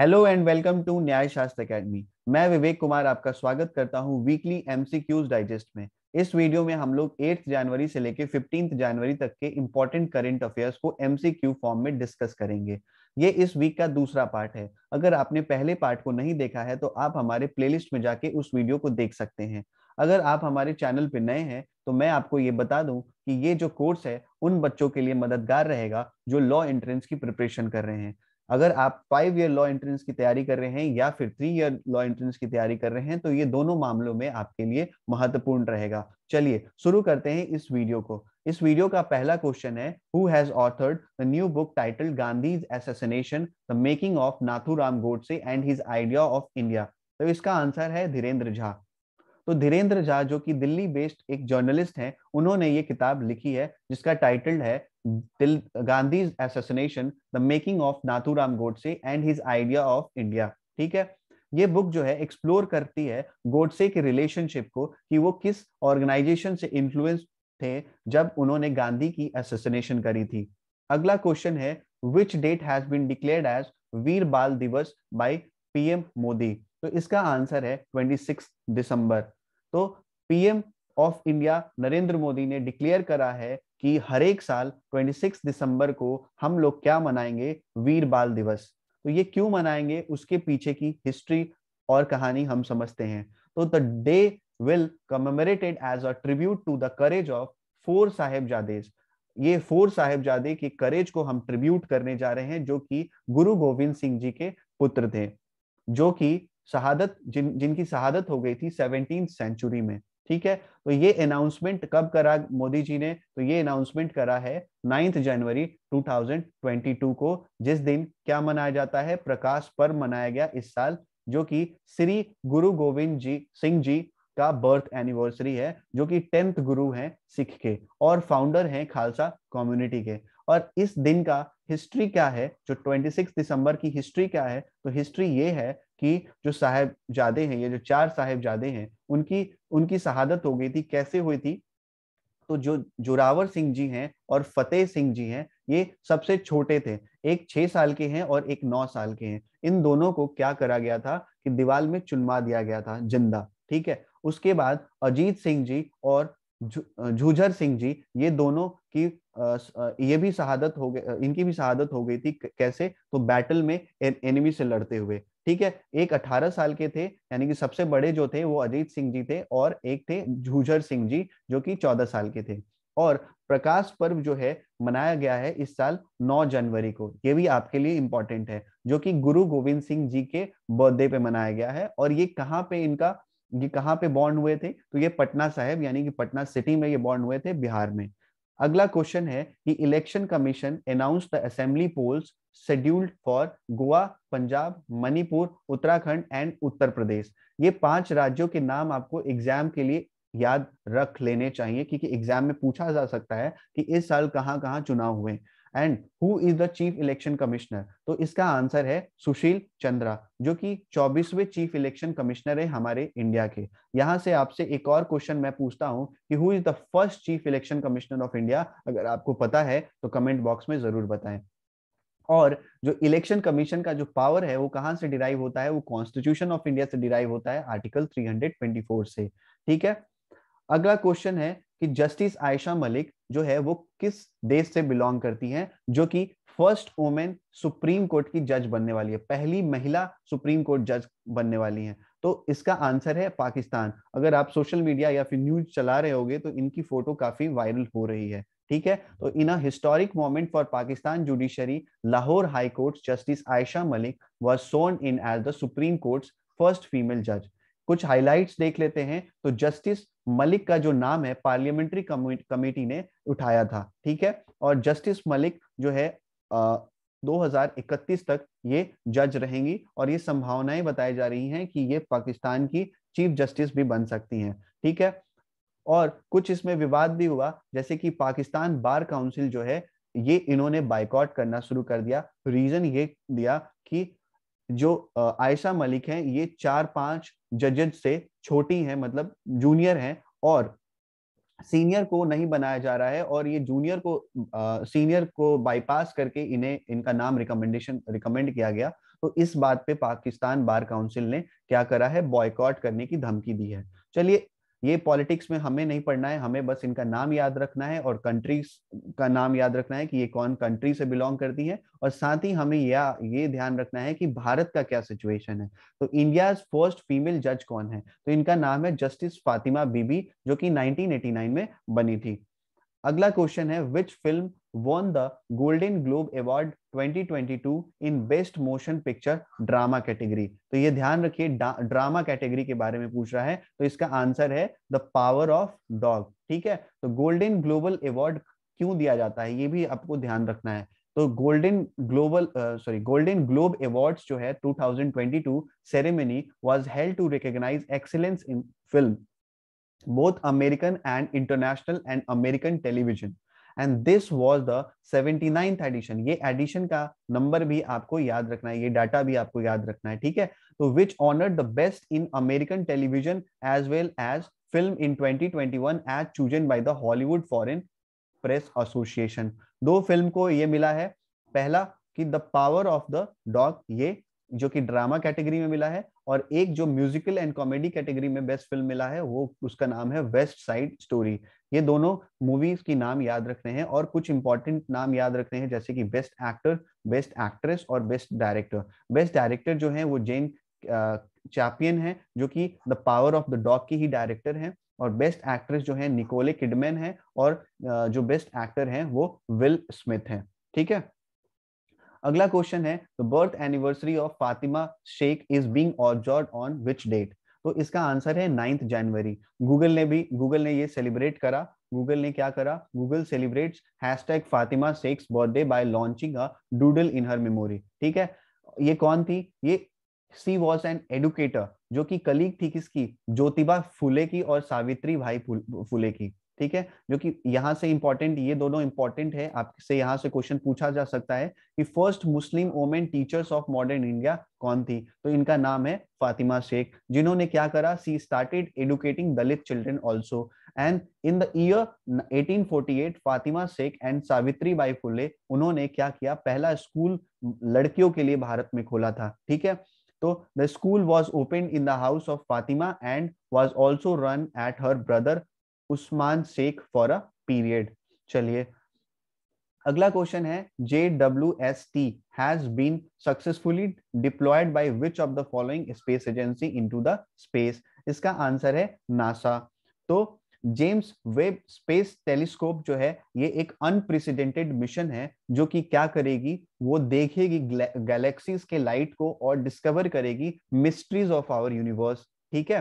Hello and welcome to न्याय शास्त्र academy मैं विवेक कुमार आपका स्वागत करता हूं वीकली एमसीक्यूज डाइजेस्ट में इस वीडियो में हम लोग एट्थ जनवरी से लेकर फिफ्टीन जनवरी तक के इम्पोर्टेंट करेंट अफेयर्स को एमसीक्यू फॉर्म में डिस्कस करेंगे ये इस वीक का दूसरा पार्ट है अगर आपने पहले पार्ट को नहीं देखा है तो आप हमारे प्लेलिस्ट में जाके उस वीडियो को देख सकते हैं अगर आप हमारे चैनल पर नए हैं तो मैं आपको ये बता दूं कि ये जो कोर्स है उन बच्चों के लिए मददगार रहेगा जो लॉ एंट्रेंस की प्रिपरेशन कर रहे हैं अगर आप फाइव ईयर लॉ एंट्रेंस की तैयारी कर रहे हैं या फिर थ्री ईयर लॉ एंट्रेंस की तैयारी कर रहे हैं तो ये दोनों मामलों में आपके लिए महत्वपूर्ण रहेगा चलिए शुरू करते हैं इस वीडियो को इस वीडियो का पहला क्वेश्चन है who has authored the new book title Gandhi's assassination the making of Nathuram Godse and his idea of India तो इसका आंसर है धीरेन्द्र झा तो धीरेन्द्र झा जो कि दिल्ली बेस्ड एक जर्नलिस्ट हैं उन्होंने ये किताब लिखी है जिसका टाइटल है till Gandhi's assassination, the making of Nathuram Godse and his idea of India. ठीक है ये बुक जो है एक्सप्लोर करती है गोडसे के रिलेशनशिप को कि वो किस ऑर्गेनाइजेशन से इन्फ्लुएंस थे जब उन्होंने गांधी की एसेसिनेशन करी थी अगला क्वेश्चन है which date has been declared as Veer Baal Diwas by PM Modi तो इसका आंसर है 26 दिसंबर तो PM of India Narendra Modi ने डिक्लेयर करा है कि हर एक साल 26 दिसंबर को हम लोग क्या मनाएंगे वीर बाल दिवस तो ये क्यों मनाएंगे उसके पीछे की हिस्ट्री और कहानी हम समझते हैं तो the day will commemorated as a tribute to the courage of four Sahibzades ये फोर साहेबजादे के करेज को हम ट्रिब्यूट करने जा रहे हैं जो कि गुरु गोविंद सिंह जी के पुत्र थे जो कि शहादत जिन जिनकी शहादत हो गई थी सेवनटीन सेंचुरी में ठीक है तो ये अनाउंसमेंट कब करा मोदी जी ने तो ये अनाउंसमेंट करा है नाइन्थ जनवरी 2022 को जिस दिन क्या मनाया जाता है प्रकाश पर्व मनाया गया इस साल जो कि श्री गुरु गोविंद जी सिंह जी का बर्थ एनिवर्सरी है जो कि टेंथ गुरु हैं सिख के और फाउंडर हैं खालसा कम्युनिटी के और इस दिन का हिस्ट्री क्या है जो 26 दिसंबर की हिस्ट्री क्या है तो हिस्ट्री ये है कि जो जादे हैं ये जो चार जादे हैं उनकी उनकी शहादत हो गई थी कैसे हुई थी तो जो जोरावर सिंह जी हैं और फतेह सिंह जी हैं ये सबसे छोटे थे एक छह साल के हैं और एक नौ साल के हैं इन दोनों को क्या करा गया था कि दीवाल में चुनवा दिया गया था जिंदा ठीक है उसके बाद अजीत सिंह जी और झूझर सिंह जी ये दोनों की ये भी शहादत हो गई इनकी भी शहादत हो गई थी कैसे तो बैटल में एनिमी से लड़ते हुए ठीक है एक 18 साल के थे यानी कि सबसे बड़े जो थे वो अजीत सिंह जी थे और एक थे झूझर सिंह जी जो कि 14 साल के थे और प्रकाश पर्व जो है मनाया गया है इस साल 9 जनवरी को ये भी आपके लिए इंपॉर्टेंट है जो कि गुरु गोविंद सिंह जी के बर्थडे पे मनाया गया है और ये कहाँ पे इनका ये कहाँ पे बॉन्ड हुए थे तो ये पटना साहिब यानी कि पटना सिटी में ये बॉन्ड हुए थे बिहार में अगला क्वेश्चन है कि election commission announce the assembly polls scheduled for Goa Punjab Manipur Uttarakhand and Uttar Pradesh ये पांच राज्यों के नाम आपको एग्जाम के लिए याद रख लेने चाहिए क्योंकि एग्जाम में पूछा जा सकता है कि इस साल कहाँ कहां चुनाव हुए and who is the chief election commissioner तो इसका आंसर है सुशील चंद्रा जो कि 24वें चीफ इलेक्शन कमिश्नर है हमारे इंडिया के यहां से आपसे एक और क्वेश्चन मैं पूछता हूं कि who is the first chief election commissioner of India अगर आपको पता है तो कमेंट बॉक्स में जरूर बताएं और जो इलेक्शन कमीशन का जो पावर है वो कहां से डिराइव होता है वो कॉन्स्टिट्यूशन ऑफ इंडिया से डिराइव होता है आर्टिकल 324 से ठीक है अगला क्वेश्चन है कि जस्टिस आयशा मलिक जो है वो किस देश से बिलोंग करती हैं जो कि फर्स्ट वोमेन सुप्रीम कोर्ट की जज बनने वाली है पहली महिला सुप्रीम कोर्ट जज बनने वाली है तो इसका आंसर है पाकिस्तान अगर आप सोशल मीडिया या फिर न्यूज चला रहे होगे तो इनकी फोटो काफी वायरल हो रही है ठीक है तो in historic moment for Pakistan judiciary Lahore high court justice Ayesha Malik was sworn in as the supreme court first female जज कुछ हाइलाइट्स देख लेते हैं तो जस्टिस मलिक का जो नाम है पार्लियामेंट्री कमेटी ने उठाया था ठीक है और जस्टिस मलिक जो है आ, 2031 तक ये जज रहेंगी और ये संभावनाएं बताई जा रही हैं कि ये पाकिस्तान की चीफ जस्टिस भी बन सकती हैं ठीक है और कुछ इसमें विवाद भी हुआ जैसे कि पाकिस्तान बार काउंसिल जो है ये इन्होंने बाइकआउट करना शुरू कर दिया रीजन ये दिया कि जो आयशा मलिक हैं ये चार पांच जजेज से छोटी हैं मतलब जूनियर हैं और सीनियर को नहीं बनाया जा रहा है और ये जूनियर को आ, सीनियर को बाईपास करके इन्हें इनका नाम रिकमेंडेशन रिकमेंड किया गया तो इस बात पे पाकिस्तान बार काउंसिल ने क्या करा है बॉयकॉट करने की धमकी दी है चलिए ये पॉलिटिक्स में हमें नहीं पढ़ना है हमें बस इनका नाम याद रखना है और कंट्रीज का नाम याद रखना है कि ये कौन कंट्री से बिलोंग करती है और साथ ही हमें या ये ध्यान रखना है कि भारत का क्या सिचुएशन है तो इंडिया फर्स्ट फीमेल जज कौन है तो इनका नाम है जस्टिस फातिमा बीबी जो कि 1989 में बनी थी अगला क्वेश्चन है which film won the Golden Globe Award 2022 in Best Motion Picture Drama category. तो ये ध्यान रखिए ड्रामा कैटेगरी के बारे में पूछ रहा है तो इसका आंसर है द पावर ऑफ डॉग ठीक है तो गोल्डन ग्लोबल अवार्ड क्यों दिया जाता है ये भी आपको ध्यान रखना है तो golden global sorry golden globe awards जो है 2022 ceremony was held to recognize excellence in film both American and international and American television and this was the seventy ninth edition ये एडिशन का नंबर भी आपको याद रखना है ये डाटा भी आपको याद रखना है ठीक है तो which honour the best in American television as well as film in 2021 as chosen by the Hollywood foreign press association दो फिल्म को ये मिला है पहला कि the power of the dog ये जो कि ड्रामा कैटेगरी में मिला है और एक जो म्यूजिकल एंड कॉमेडी कैटेगरी में बेस्ट फिल्म मिला है वो उसका नाम है वेस्ट साइड स्टोरी ये दोनों मूवीज की नाम याद रखने हैं और कुछ इंपॉर्टेंट नाम याद रखने हैं जैसे कि बेस्ट एक्टर बेस्ट एक्ट्रेस और बेस्ट डायरेक्टर बेस्ट डायरेक्टर जो है वो जेन चैपियन है जो कि the power of the dog की ही डायरेक्टर है और बेस्ट एक्ट्रेस जो है निकोले किडमैन है और जो बेस्ट एक्टर है वो विल स्मिथ है ठीक है अगला क्वेश्चन है the birth anniversary of Fatima Sheikh is being observed on which date तो इसका आंसर है नाइन्थ जनवरी गूगल ने भी गूगल ने ये सेलिब्रेट करा गूगल ने क्या करा Google celebrate hashtag Fatima Sheikh's birthday by launching a doodle in her memory ठीक है ये कौन थी ये सी वॉज एन एडुकेटर जो कि कलीग थी किसकी ज्योतिबा फुले की और सावित्री भाई फुले की ठीक है जो कि यहाँ से इंपॉर्टेंट ये दोनों इंपॉर्टेंट है आपसे यहाँ से क्वेश्चन पूछा जा सकता है कि first Muslim women teachers of modern India कौन थी तो इनका नाम है फातिमा शेख जिन्होंने क्या करा she started educating Dalit children also and in the year 1848 Fatima Sheikh and Savitri Bai Phule उन्होंने क्या किया पहला स्कूल लड़कियों के लिए भारत में खोला था ठीक है तो the school was open in the house of Fatima and was also run at her brother Usman Sheikh for a period चलिए अगला क्वेश्चन है J W S T has been successfully deployed by which of the following space agency into the space इसका answer है NASA तो James Webb space telescope जो है ये एक अनप्रेसिडेंटेड मिशन है जो कि क्या करेगी वो देखेगी गैलेक्सीज के लाइट को और डिस्कवर करेगी मिस्ट्रीज ऑफ आवर यूनिवर्स ठीक है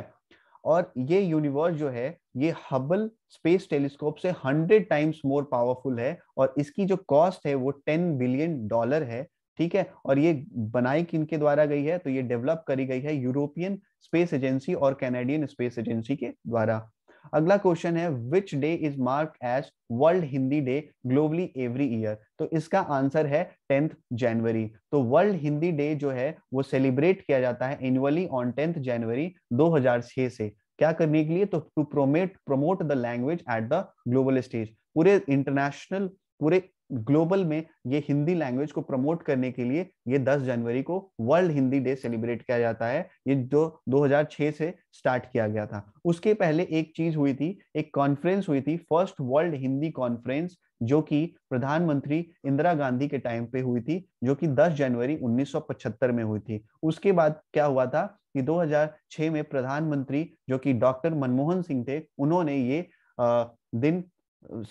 और ये यूनिवर्स जो है ये हबल स्पेस टेलीस्कोप से हंड्रेड टाइम्स मोर पावरफुल है और इसकी जो कॉस्ट है वो टेन बिलियन डॉलर है ठीक है और ये बनाई किन के द्वारा गई है तो ये डेवलप करी गई है यूरोपियन स्पेस एजेंसी और कैनेडियन स्पेस एजेंसी के द्वारा अगला क्वेश्चन है which day is mark as world Hindi day globally every year तो इसका आंसर है टेंथ जनवरी तो वर्ल्ड हिंदी डे जो है वो सेलिब्रेट किया जाता है एनुअली ऑन टेंथ जनवरी 2006 से क्या करने के लिए तो to promote promote the language at the global stage पूरे इंटरनेशनल पूरे ग्लोबल में ये हिंदी लैंग्वेज को प्रमोट करने के लिए ये 10 जनवरी को वर्ल्ड हिंदी डे सेलिब्रेट किया जाता है ये जो 2006 से स्टार्ट किया गया था उसके पहले एक चीज हुई थी एक कॉन्फ्रेंस हुई थी फर्स्ट वर्ल्ड हिंदी कॉन्फ्रेंस जो कि प्रधानमंत्री इंदिरा गांधी के टाइम पे हुई थी जो कि 10 जनवरी 1975 में हुई थी उसके बाद क्या हुआ था कि 2006 में प्रधानमंत्री जो कि डॉक्टर मनमोहन सिंह थे उन्होंने ये दिन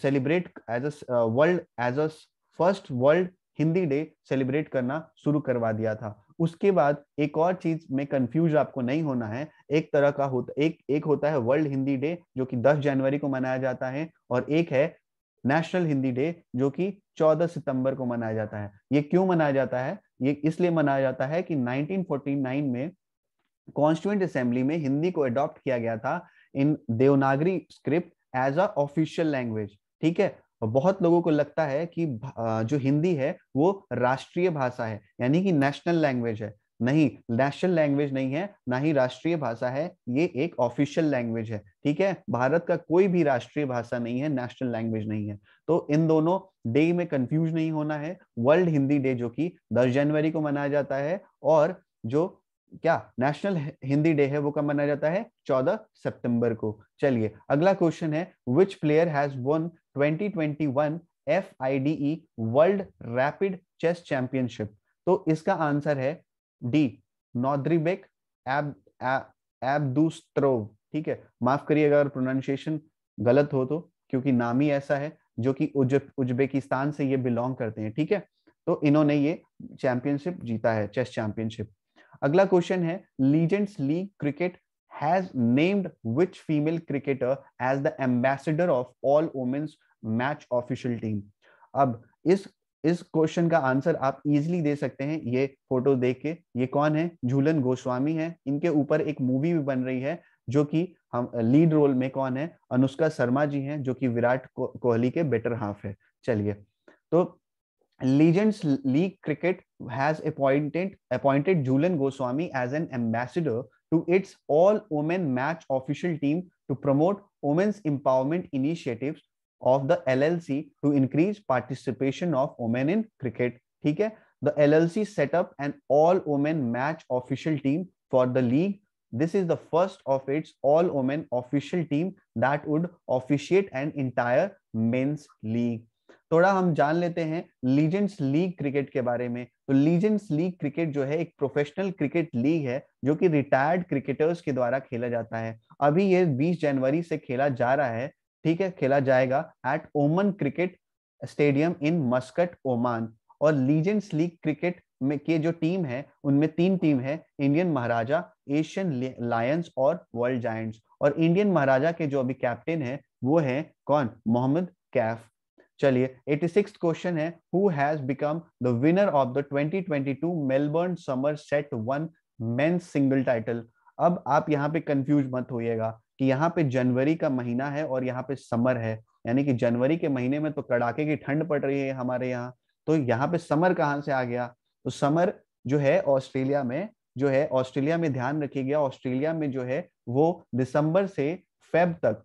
celebrate as a world as a first world Hindi day celebrate करना शुरू करवा दिया था उसके बाद एक और चीज में कंफ्यूज आपको नहीं होना है एक तरह का होता एक एक होता है वर्ल्ड हिंदी डे जो कि 10 जनवरी को मनाया जाता है और एक है नेशनल हिंदी डे जो कि 14 सितंबर को मनाया जाता है ये क्यों मनाया जाता है ये इसलिए मनाया जाता है कि 1949 में कॉन्स्टिट्यूंट असेंबली में हिंदी को अडॉप्ट किया गया था in Devanagari script as a official language ठीक है और बहुत लोगों को लगता है कि जो हिंदी है वो राष्ट्रीय भाषा है यानी कि नेशनल लैंग्वेज है नहीं नेशनल लैंग्वेज नहीं है ना ही राष्ट्रीय भाषा है ये एक ऑफिशियल लैंग्वेज है ठीक है भारत का कोई भी राष्ट्रीय भाषा नहीं है नेशनल लैंग्वेज नहीं है तो इन दोनों डे में कंफ्यूज नहीं होना है वर्ल्ड हिंदी डे जो कि 10 जनवरी को मनाया जाता है और जो क्या नेशनल हिंदी डे है वो कब मनाया जाता है 14 सितंबर को चलिए अगला क्वेश्चन है which player has won 2021 FIDE world rapid chess championship तो इसका आंसर है डी नौद्रीबेक एब एबदूस्त्रोव ठीक है माफ करिए अगर प्रोनाउंसिएशन गलत हो तो क्योंकि नाम ही ऐसा है जो कि उज्बेकिस्तान से ये बिलोंग करते हैं ठीक है तो इन्होंने ये चैंपियनशिप जीता है चेस चैंपियनशिप अगला क्वेश्चन है legends league cricket has named which female cricketer as the ambassador of all women's match official team अब इस इस क्वेश्चन का आंसर आप इजीली दे सकते हैं ये फोटो देख के ये कौन है झूलन गोस्वामी है इनके ऊपर एक मूवी भी बन रही है जो कि हम लीड रोल में कौन है अनुष्का शर्मा जी हैं जो कि विराट कोहली के बेटर हाफ है चलिए तो Legends League Cricket has appointed appointed Julian Goswami as an ambassador to its all women match official team to promote women's empowerment initiatives of the LLC to increase participation of women in cricket. Okay, The LLC set up an all women match official team for the league. This is the first of its all women official team that would officiate an entire men's league. थोड़ा हम जान लेते हैं legends league cricket के बारे में तो legends league cricket जो है एक प्रोफेशनल क्रिकेट लीग है जो कि रिटायर्ड क्रिकेटर्स के द्वारा खेला जाता है अभी ये 20 जनवरी से खेला जा रहा है ठीक है खेला जाएगा at Oman cricket stadium in Muscat Oman और लीजेंड्स लीग क्रिकेट में के जो टीम है उनमें तीन टीम है इंडियन महाराजा एशियन लायंस और वर्ल्ड जायंट्स और इंडियन महाराजा के जो अभी कैप्टन है वो है कौन मोहम्मद कैफ चलिए सिक्स क्वेश्चन है who has become the winner of the 2022 Melbourne summer set one men single title अब आप यहाँ पे कंफ्यूज मत होइएगा कि यहाँ पे जनवरी का महीना है और यहाँ पे समर है यानी कि जनवरी के महीने में तो कड़ाके की ठंड पड़ रही है हमारे यहाँ तो यहाँ पे समर कहाँ से आ गया तो समर जो है ऑस्ट्रेलिया में जो है ऑस्ट्रेलिया में ध्यान रखिएगा ऑस्ट्रेलिया में जो है वो दिसंबर से फेब तक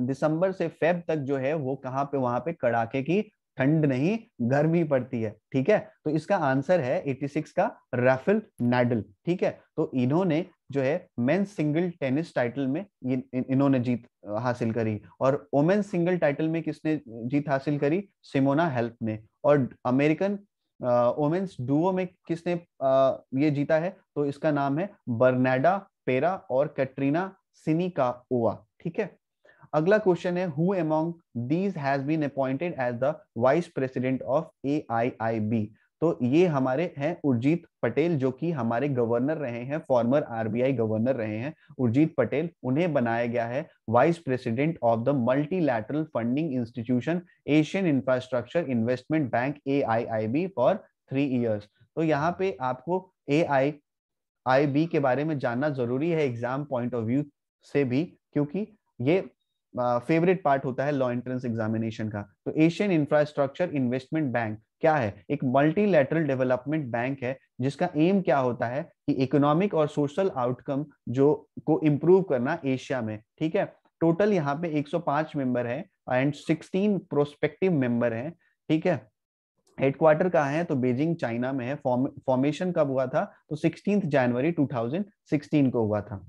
दिसंबर से फेब तक जो है वो कहाँ पे वहां पे कड़ाके की ठंड नहीं गर्मी पड़ती है ठीक है तो इसका आंसर है 86 का राफेल नेडल ठीक है तो इन्होंने जो है मेन सिंगल टेनिस टाइटल में इन, इन्होंने जीत हासिल करी और वोमेन सिंगल टाइटल में किसने जीत हासिल करी सिमोना हेल्प ने और अमेरिकन वोमेन्स डुओ में किसने आ, ये जीता है तो इसका नाम है बर्नाडा पेरा और कैटरीना सिनी का ओवा ठीक है अगला क्वेश्चन है who among these has been appointed as the vice president of A I I B तो ये हमारे हैं उर्जीत पटेल जो कि हमारे गवर्नर रहे हैं फॉर्मर आरबीआई गवर्नर रहे हैं उर्जीत पटेल उन्हें बनाया गया है vice president of the multilateral funding institution Asian infrastructure investment bank a for three years तो यहाँ पे आपको ए आई आई बी के बारे में जानना जरूरी है एग्जाम पॉइंट ऑफ व्यू से भी क्योंकि ये फेवरेट पार्ट होता है लॉ एंट्रेंस एग्जामिनेशन का तो एशियन इंफ्रास्ट्रक्चर इन्वेस्टमेंट बैंक क्या है एक मल्टीलेटरल डेवलपमेंट बैंक है जिसका एम क्या होता है कि इकोनॉमिक और सोशल आउटकम जो को इम्प्रूव करना एशिया में ठीक है टोटल यहाँ पे 105 मेंबर है एंड 16 प्रोस्पेक्टिव मेंबर है ठीक है हेडक्वार्टर कहा है तो बीजिंग चाइना में है फॉर्मेशन कब हुआ था तो सिक्सटीन जनवरी 2016 को हुआ था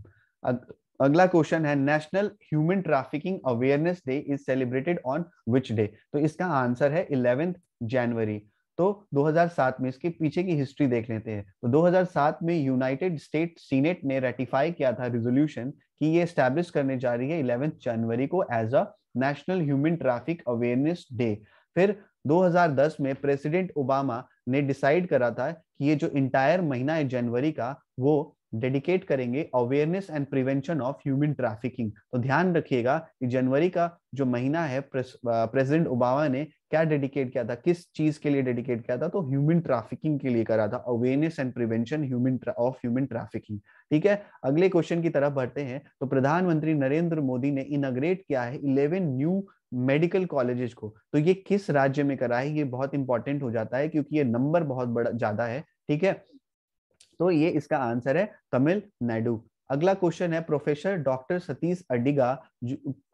अगला क्वेश्चन है national human trafficking awareness day is celebrated on which day तो इसका आंसर है इलेवेंथ जनवरी तो 2007 में इसके पीछे की हिस्ट्री देख लेते हैं तो 2007 में यूनाइटेड स्टेट सीनेट ने रेटिफाई किया था रिजोल्यूशन कि ये स्टैब्लिश करने जा रही है इलेवेंथ जनवरी को as a national human traffic awareness day फिर 2010 में प्रेसिडेंट ओबामा ने डिसाइड करा था कि ये जो इंटायर महीना है जनवरी का वो डेडिकेट करेंगे awareness and prevention of human trafficking तो ध्यान रखिएगा कि जनवरी का जो महीना है प्रेसिडेंट ओबामा ने क्या डेडिकेट किया था किस चीज के लिए डेडिकेट किया था तो ह्यूमन ट्रैफिकिंग के लिए करा था awareness and prevention human of human trafficking ठीक है अगले क्वेश्चन की तरफ बढ़ते हैं तो प्रधानमंत्री नरेंद्र मोदी ने इनग्रेट किया है इलेवन न्यू मेडिकल कॉलेजेस को तो ये किस राज्य में करा है ये बहुत इंपॉर्टेंट हो जाता है क्योंकि ये नंबर बहुत बड़ा ज्यादा है ठीक है तो ये इसका आंसर है तमिलनाडु अगला क्वेश्चन है प्रोफेसर डॉक्टर सतीश अडिगा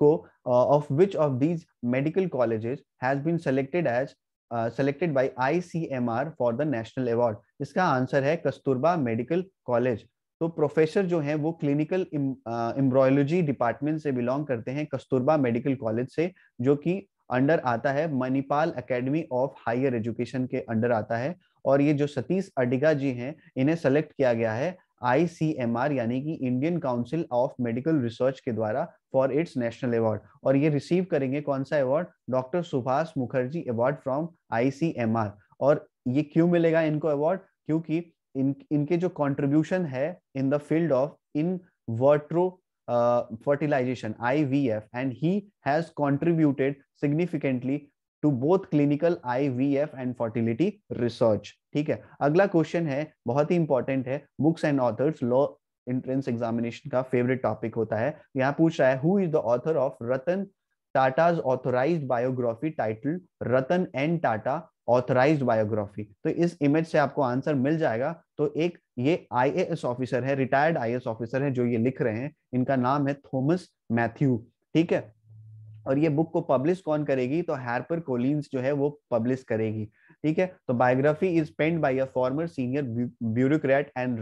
को of which of these medical colleges has been selected as selected by ICMR for the national award इसका आंसर है कस्तूरबा मेडिकल कॉलेज तो प्रोफेसर जो हैं वो क्लिनिकल एम्ब्रॉयोलॉजी डिपार्टमेंट से बिलोंग करते हैं कस्तूरबा मेडिकल कॉलेज से जो कि अंडर आता है Manipal academy of higher education के अंडर आता है और ये जो सतीश अडिगा जी हैं इन्हें सेलेक्ट किया गया है आईसीएमआर यानी कि Indian council of medical research के द्वारा फॉर इट्स नेशनल अवार्ड और ये रिसीव करेंगे कौन सा award doctor Subhash Mukherjee award from ICMR और ये क्यों मिलेगा इनको अवार्ड क्योंकि इन इनके जो कंट्रीब्यूशन है in the field of in vitro fertilization I and he has contributed significantly to both clinical IVF and fertility research ठीक है अगला क्वेश्चन है बहुत ही इंपॉर्टेंट है books and authors law entrance examination का फेवरेट टॉपिक होता है यहाँ पूछ रहा है who is the author of Ratan Tata's authorize biography title Ratan and Tata authorize biography तो इस इमेज से आपको आंसर मिल जाएगा तो एक ये आईएएस ऑफिसर है रिटायर्ड आईएएस ऑफिसर है जो ये लिख रहे हैं इनका नाम है थॉमस मैथ्यू ठीक है और ये बुक को पब्लिश कौन करेगी तो हैरपर कोलिन्स जो है वो पब्लिश करेगी ठीक है तो biography is penned by a former senior bureaucrat and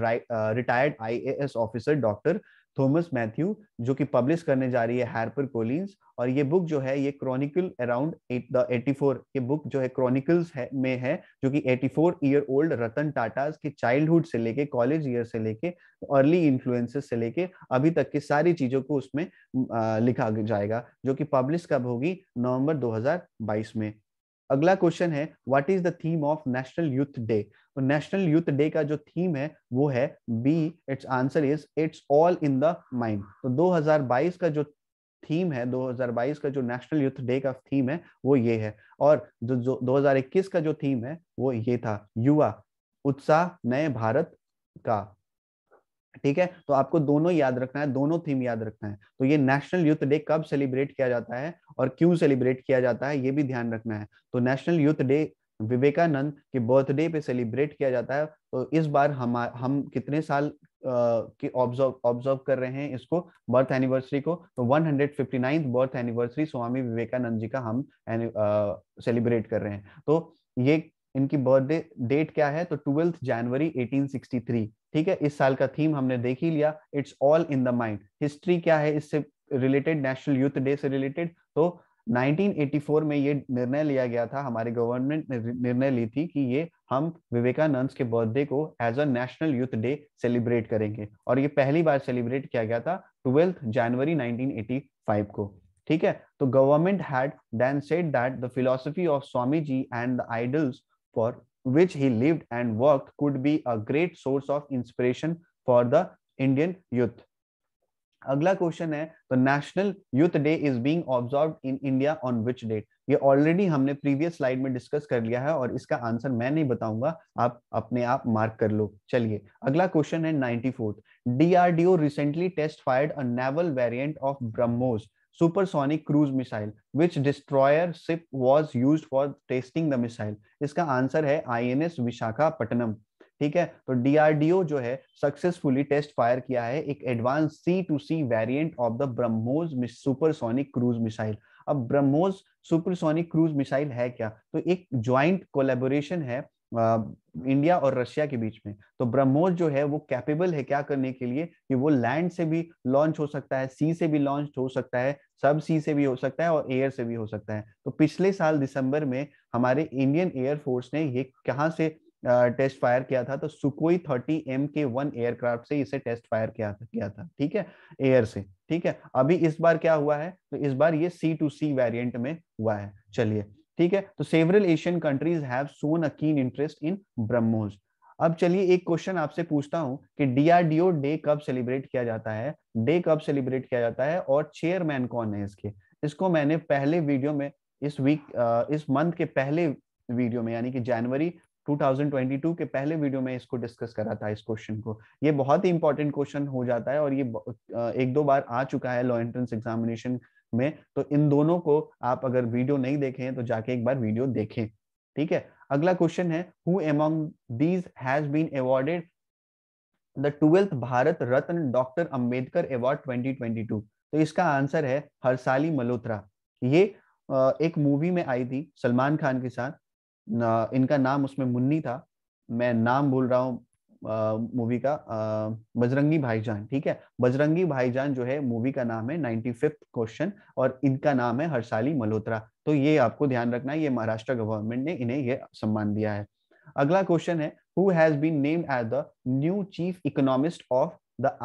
retired IAS officer doctor Thomas Mathew जो कि पब्लिश करने जा रही है हार्पर कोलिंस और ये बुक जो है ये क्रॉनिकल अराउंड द 84 ये बुक जो है क्रॉनिकल्स है में है जो कि 84 ईयर ओल्ड रतन टाटा के चाइल्डहुड से लेके कॉलेज ईयर से लेके अर्ली इन्फ्लुएंसेस से लेके अभी तक की सारी चीजों को उसमें आ, लिखा जाएगा जो कि पब्लिश कब होगी नवंबर 2022 में अगला क्वेश्चन है what is the theme of national youth day तो नेशनल यूथ डे का जो थीम है वो है B its answer is it's all in the mind तो 2022 का जो थीम है 2022 का जो नेशनल यूथ डे का थीम है वो ये है और जो, जो 2021 का जो थीम है वो ये था युवा उत्साह नए भारत का ठीक है तो आपको दोनों याद रखना है दोनों थीम याद रखना है तो ये नेशनल यूथ डे कब सेलिब्रेट किया जाता है और क्यों सेलिब्रेट किया जाता है ये भी ध्यान रखना है तो नेशनल यूथ डे विवेकानंद के बर्थडे पे सेलिब्रेट किया जाता है तो इस बार हम हम कितने साल की ऑब्जर्व ऑब्जर्व कर रहे हैं इसको बर्थ एनिवर्सरी को तो one birth anniversary Swami Vivekananda ji का हम सेलिब्रेट कर रहे हैं तो ये इनकी बर्थडे डेट क्या है तो ट्वेल्थ जनवरी 1863 ठीक है इस साल का थीम हमने देख ही लिया it's all in the mind history क्या है इससे रिलेटेड नेशनल यूथ डे से रिलेटेड तो 1984 में ये निर्णय लिया गया था हमारे गवर्नमेंट ने निर्णय ली थी कि ये हम विवेकानंद के बर्थडे को as a national youth day celebrate करेंगे और ये पहली बार सेलिब्रेट किया गया था ट्वेल्थ जनवरी 1985 को ठीक है तो government had then said that the philosophy of Swami ji and the ideals for which he lived and worked could be a great source of inspiration for the Indian youth. अगला क्वेश्चन है तो national youth day is being observe in India on which date ये already हमने previous slide में discuss कर लिया है और इसका आंसर मैं नहीं बताऊंगा आप अपने आप मार्क कर लो चलिए अगला क्वेश्चन है ninety fourth DRDO recently test fired a naval variant of BrahMos supersonic cruise missile which destroyer ship was use for testing the missile इसका आंसर है आई एन एस विशाखापट्टनम ठीक है तो डीआरडीओ जो है सक्सेसफुली टेस्ट फायर किया है एक advance sea to sea variant of the BrahMos supersonic cruise missile अब ब्रह्मोज सुपरसोनिक क्रूज मिसाइल है क्या तो एक ज्वाइंट कोलेबोरेशन है इंडिया और रशिया के बीच में तो ब्रह्मोस जो है वो कैपेबल है क्या करने के लिए कि वो लैंड से भी लॉन्च हो सकता है सी से भी लॉन्च हो सकता है सब सी से भी हो सकता है और एयर से भी हो सकता है तो पिछले साल दिसंबर में हमारे इंडियन एयर फोर्स ने ये कहाँ से टेस्ट फायर किया था तो Sukhoi thirty M K one aircraft से इसे टेस्ट फायर किया था किया था ठीक है एयर से ठीक है अभी इस बार क्या हुआ है तो इस बार ये सी टू सी वेरिएंट में हुआ है चलिए ठीक है तो several Asian countries have shown a keen interest इन ब्रह्मोस अब चलिए एक क्वेश्चन आपसे पूछता हूं कि डीआरडीओ डे कब सेलिब्रेट किया जाता है डे कब सेलिब्रेट किया जाता है और चेयरमैन कौन है इसके इसको मैंने पहले वीडियो में इस वीक इस मंथ के पहले वीडियो में यानी कि जनवरी 2022 के पहले वीडियो में इसको डिस्कस करा था इस क्वेश्चन को ये बहुत ही इंपॉर्टेंट क्वेश्चन हो जाता है और ये एक दो बार आ चुका है लॉ एंट्रेंस एग्जामिनेशन में तो इन दोनों को आप अगर वीडियो नहीं देखे तो जाके एक बार वीडियो देखें ठीक है अगला क्वेश्चन है who among these has been awarded the twelfth Bharat Ratna doctor Ambedkar award 2022 तो इसका आंसर है हरसाली मल्होत्रा ये एक मूवी में आई थी सलमान खान के साथ इनका नाम उसमें मुन्नी था मैं नाम बोल रहा हूँ मूवी का बजरंगी भाईजान ठीक है बजरंगी भाईजान जो है मूवी का नाम है नाइन्टी फिफ्थ क्वेश्चन और इनका नाम है हरसाली मल्होत्रा तो ये आपको ध्यान रखना है ये महाराष्ट्र गवर्नमेंट ने इन्हें ये सम्मान दिया है अगला क्वेश्चन है who has been named as the new chief economist of the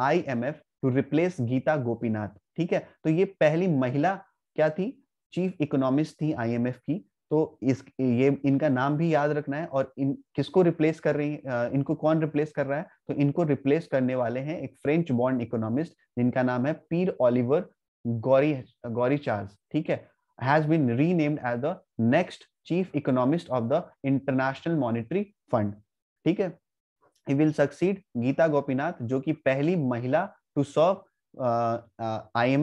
F to replace Geeta Gopinath ठीक है तो ये पहली महिला क्या थी चीफ इकोनॉमिस्ट थी आईएमएफ की तो इस ये इनका नाम भी याद रखना है और इन किसको रिप्लेस कर रही है इनको कौन रिप्लेस कर रहा है तो इनको रिप्लेस करने वाले हैं एक फ्रेंच बॉन्ड इकोनॉमिस्ट जिनका नाम है पीर ऑलिवर गौरी गौरी चार्ल्स ठीक है has been renamed as the next chief economist of the International Monetary Fund ठीक है he will succeed Geeta Gopinath जो कि पहली महिला to serve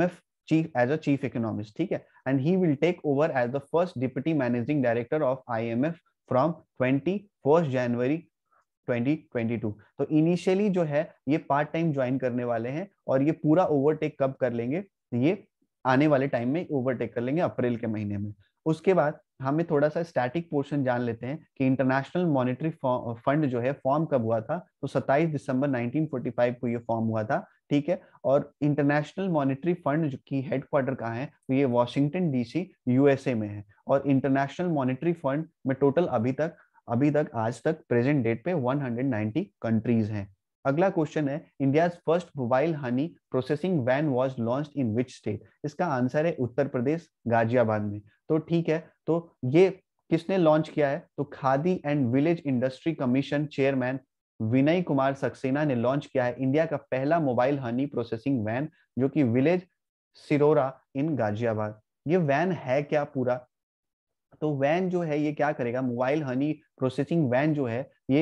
F chief as a chief economist ठीक है and he will take over as the first deputy managing director of IMF from 21 January 2022 तो initially जो है ये पार्ट टाइम ज्वाइन करने वाले हैं और ये पूरा ओवरटेक कब कर लेंगे ये आने वाले टाइम में ओवरटेक कर लेंगे अप्रैल के महीने में उसके बाद हमें थोड़ा सा स्टैटिक पोर्शन जान लेते हैं कि इंटरनेशनल मॉनेटरी फंड जो है फॉर्म कब हुआ था तो 27 दिसंबर 1945 को ये फॉर्म हुआ था ठीक है और इंटरनेशनल मॉनिटरी फंड की हेडक्वार्टर कहाँ है तो ये वॉशिंगटन डीसी यूएसए में है और इंटरनेशनल मॉनिटरी फंड में टोटल अभी तक अभी तक आज तक प्रेजेंट डेट पे 190 कंट्रीज हैं अगला क्वेश्चन है India first mobile honey processing van was launch in which state इसका आंसर है उत्तर प्रदेश गाजियाबाद में तो ठीक है तो ये किसने लॉन्च किया है तो Khadi and village industry commission chairman Vinay Kumar Saxena ने लॉन्च किया है इंडिया का पहला मोबाइल हनी प्रोसेसिंग वैन जो कि विलेज सिरोरा इन गाजियाबाद ये वैन है क्या पूरा तो वैन जो है ये क्या करेगा मोबाइल हनी प्रोसेसिंग वैन जो है ये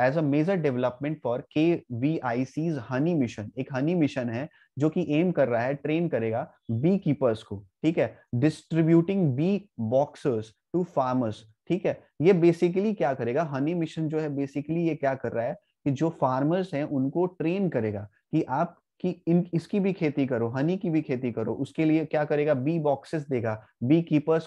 as a major development for K V I C honey mission एक हनी मिशन है जो कि एम कर रहा है ट्रेन करेगा बी कीपर्स को ठीक है distributing bee boxers to farmers ठीक है ये बेसिकली क्या करेगा हनी मिशन जो है बेसिकली ये क्या कर रहा है कि जो फार्मर्स हैं उनको ट्रेन करेगा कि आप कि इन इसकी भी खेती करो हनी की भी खेती करो उसके लिए क्या करेगा बी बॉक्सेस देगा बी कीपर्स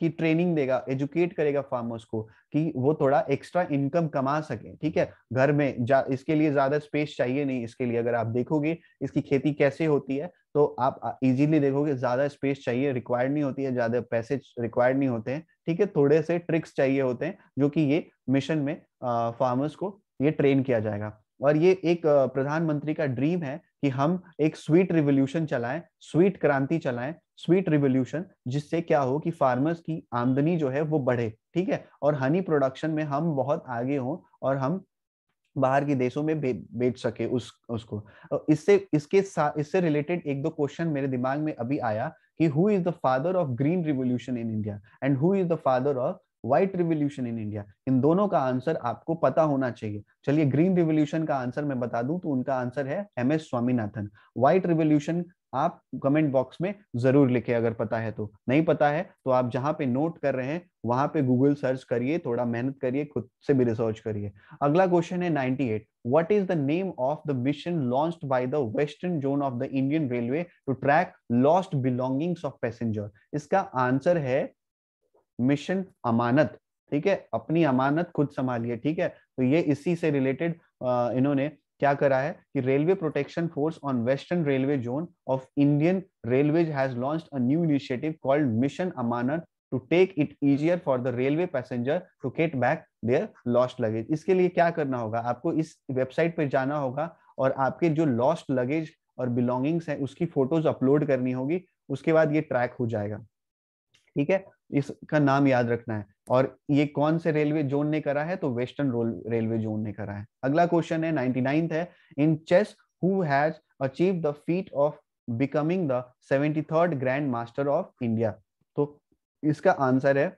की ट्रेनिंग देगा एजुकेट करेगा फार्मर्स को कि वो थोड़ा एक्स्ट्रा इनकम कमा सके ठीक है घर में जा इसके लिए ज्यादा स्पेस चाहिए नहीं इसके लिए अगर आप देखोगे इसकी खेती कैसे होती है तो आप इजीली देखोगे ज्यादा स्पेस चाहिए रिक्वायर्ड नहीं होती है ज्यादा पैसे रिक्वायर्ड नहीं होते हैं ठीक है थोड़े से ट्रिक्स चाहिए होते हैं जो कि ये मिशन में फार्मर्स को ये ट्रेन किया जाएगा और ये एक प्रधानमंत्री का ड्रीम है कि हम एक स्वीट रिवोल्यूशन चलाएं स्वीट क्रांति चलाएं स्वीट रिवोल्यूशन जिससे क्या हो कि फार्मर्स की आमदनी जो है वो बढ़े ठीक है और हनी प्रोडक्शन में हम बहुत आगे हों और हम बाहर के देशों में बेच सके उस उसको इससे इसके इससे रिलेटेड एक दो क्वेश्चन मेरे दिमाग में अभी आया कि who is the father of green revolution in India and who is the father of white revolution in India इन दोनों का आंसर आपको पता होना चाहिए चलिए ग्रीन रिवोल्यूशन का आंसर मैं बता दूं तो उनका आंसर है M S Swaminathan white revolution आप कमेंट बॉक्स में जरूर लिखे अगर पता है तो नहीं पता है तो आप जहां पे नोट कर रहे हैं वहां पे गूगल सर्च करिए थोड़ा मेहनत करिए खुद से भी रिसर्च करिए अगला क्वेश्चन है 98 what is the name of the mission launch by the western zone of the Indian railway to track lost belongings of passenger इसका आंसर है मिशन अमानत ठीक है अपनी अमानत खुद संभालिए ठीक है तो ये इसी से रिलेटेड इन्होंने क्या करा है कि railway protection force on western railway zone of Indian railways has launched a new initiative called mission Amanat to take it easier for the railway passenger to get back their lost luggage इसके लिए क्या करना होगा आपको इस website पर जाना होगा और आपके जो लॉस्ट लगेज और बिलोंगिंग्स हैं उसकी फोटोज अपलोड करनी होगी उसके बाद ये ट्रैक हो जाएगा ठीक है इसका नाम याद रखना है और ये कौन से रेलवे जोन ने करा है तो वेस्टर्न रेलवे जोन ने करा है अगला क्वेश्चन है नाइनटी है in chess who has achieve the feat of becoming the seventy third grand master of India तो इसका आंसर है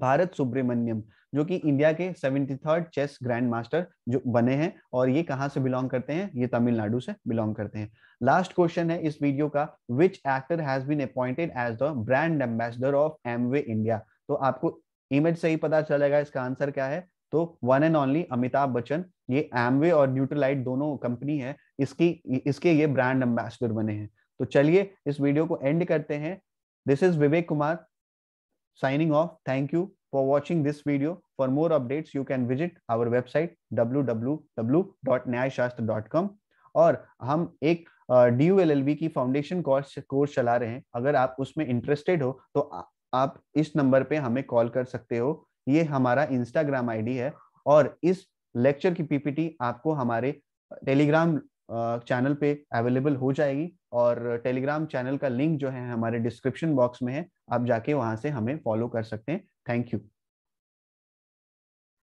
भारत सुब्रमण्यम जो कि इंडिया के seventy third chess grand master जो बने हैं और ये कहाँ से बिलोंग करते हैं ये तमिलनाडु से बिलोंग करते हैं लास्ट क्वेश्चन है इस वीडियो का which actor has been appointed as the brand ambassador of Amway India तो आपको इमेज से ही पता चलेगा इसका आंसर क्या है तो one and only Amitabh Bachchan ये एमवे और न्यूट्रलाइट दोनों कंपनी है इसकी इसके ये ब्रांड एम्बेसडर बने हैं तो चलिए इस वीडियो को एंड करते हैं this is Vivek Kumar signing off thank you for watching this video for more updates you can visit our website W और हम एक डी uh, की फाउंडेशन कोर्स कोर्स चला रहे हैं अगर आप उसमें इंटरेस्टेड हो तो आप इस नंबर पे हमें कॉल कर सकते हो ये हमारा इंस्टाग्राम आईडी है और इस लेक्चर की पीपीटी आपको हमारे टेलीग्राम चैनल पे अवेलेबल हो जाएगी और टेलीग्राम चैनल का लिंक जो है हमारे डिस्क्रिप्शन बॉक्स में है आप जाके वहां से हमें फॉलो कर सकते हैं थैंक यू